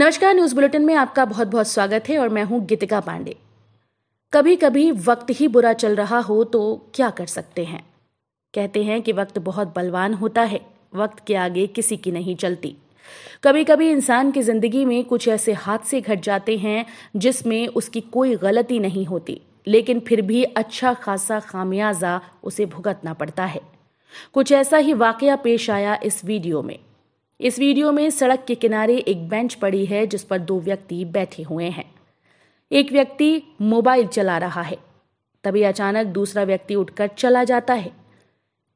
नमस्कार news bulletin में आपका बहुत बहुत स्वागत है और मैं हूं गीतिका पांडे कभी कभी वक्त ही बुरा चल रहा हो तो क्या कर सकते हैं कहते हैं कि वक्त बहुत बलवान होता है वक्त के आगे किसी की नहीं चलती कभी कभी इंसान की जिंदगी में कुछ ऐसे हादसे घट जाते हैं जिसमें उसकी कोई गलती नहीं होती लेकिन फिर भी अच्छा खासा खामियाजा उसे भुगतना पड़ता है कुछ ऐसा ही वाकया पेश आया इस वीडियो में इस वीडियो में सड़क के किनारे एक बेंच पड़ी है जिस पर दो व्यक्ति बैठे हुए हैं एक व्यक्ति मोबाइल चला रहा है तभी अचानक दूसरा व्यक्ति उठकर चला जाता है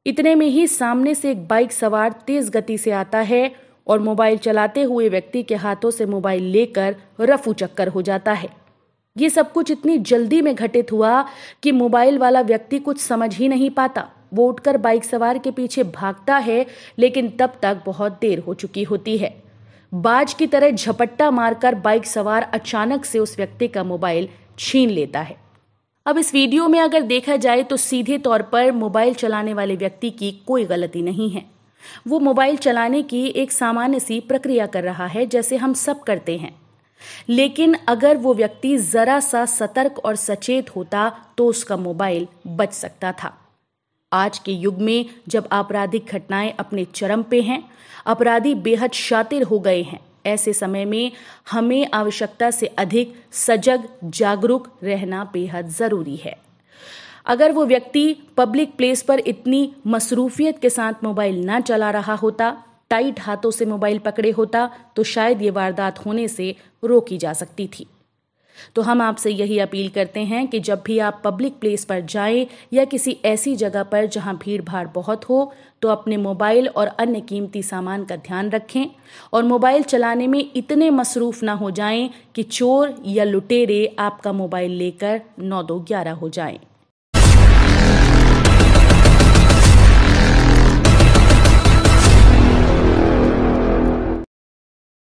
इतने में ही सामने से एक बाइक सवार तेज गति से आता है और मोबाइल चलाते हुए व्यक्ति के हाथों से मोबाइल लेकर रफू चक्कर हो जाता है ये सब कुछ इतनी जल्दी में घटित हुआ कि मोबाइल वाला व्यक्ति कुछ समझ ही नहीं पाता वो उठकर बाइक सवार के पीछे भागता है लेकिन तब तक बहुत देर हो चुकी होती है बाज की तरह झपट्टा मारकर बाइक सवार अचानक से उस व्यक्ति का मोबाइल छीन लेता है अब इस वीडियो में अगर देखा जाए तो सीधे तौर पर मोबाइल चलाने वाले व्यक्ति की कोई गलती नहीं है वो मोबाइल चलाने की एक सामान्य सी प्रक्रिया कर रहा है जैसे हम सब करते हैं लेकिन अगर वो व्यक्ति जरा सा सतर्क और सचेत होता तो उसका मोबाइल बच सकता था आज के युग में जब आपराधिक घटनाएं अपने चरम पे हैं अपराधी बेहद शातिर हो गए हैं ऐसे समय में हमें आवश्यकता से अधिक सजग जागरूक रहना बेहद ज़रूरी है अगर वो व्यक्ति पब्लिक प्लेस पर इतनी मसरूफियत के साथ मोबाइल ना चला रहा होता टाइट हाथों से मोबाइल पकड़े होता तो शायद ये वारदात होने से रोकी जा सकती थी तो हम आपसे यही अपील करते हैं कि जब भी आप पब्लिक प्लेस पर जाएं या किसी ऐसी जगह पर जहां भीड़ भाड़ बहुत हो तो अपने मोबाइल और अन्य कीमती सामान का ध्यान रखें और मोबाइल चलाने में इतने मसरूफ ना हो जाएं कि चोर या लुटेरे आपका मोबाइल लेकर नौ दो ग्यारह हो जाएं